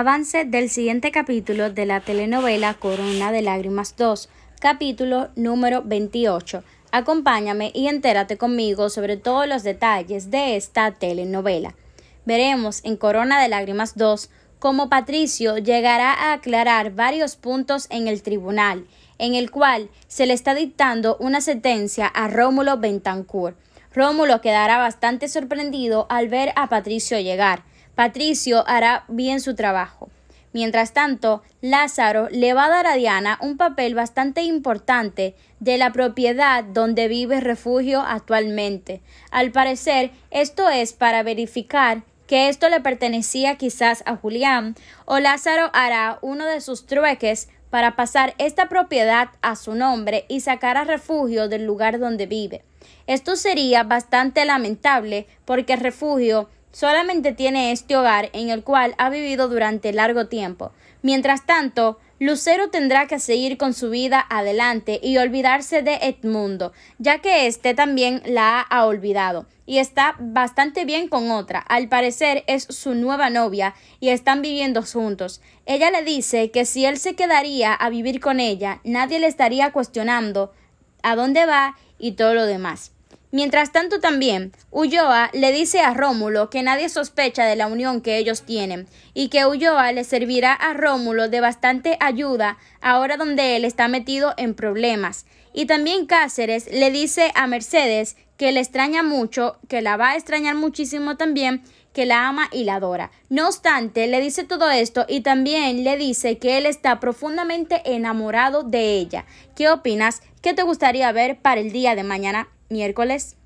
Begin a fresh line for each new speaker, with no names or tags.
Avance del siguiente capítulo de la telenovela Corona de Lágrimas 2, capítulo número 28. Acompáñame y entérate conmigo sobre todos los detalles de esta telenovela. Veremos en Corona de Lágrimas 2 cómo Patricio llegará a aclarar varios puntos en el tribunal, en el cual se le está dictando una sentencia a Rómulo Bentancur Rómulo quedará bastante sorprendido al ver a Patricio llegar. Patricio hará bien su trabajo. Mientras tanto, Lázaro le va a dar a Diana un papel bastante importante de la propiedad donde vive refugio actualmente. Al parecer, esto es para verificar que esto le pertenecía quizás a Julián, o Lázaro hará uno de sus trueques para pasar esta propiedad a su nombre y sacar a refugio del lugar donde vive. Esto sería bastante lamentable porque refugio solamente tiene este hogar en el cual ha vivido durante largo tiempo. Mientras tanto, Lucero tendrá que seguir con su vida adelante y olvidarse de Edmundo, ya que éste también la ha olvidado y está bastante bien con otra. Al parecer es su nueva novia y están viviendo juntos. Ella le dice que si él se quedaría a vivir con ella, nadie le estaría cuestionando a dónde va y todo lo demás. Mientras tanto también, Ulloa le dice a Rómulo que nadie sospecha de la unión que ellos tienen y que Ulloa le servirá a Rómulo de bastante ayuda ahora donde él está metido en problemas. Y también Cáceres le dice a Mercedes que le extraña mucho, que la va a extrañar muchísimo también que la ama y la adora. No obstante, le dice todo esto y también le dice que él está profundamente enamorado de ella. ¿Qué opinas? ¿Qué te gustaría ver para el día de mañana, miércoles?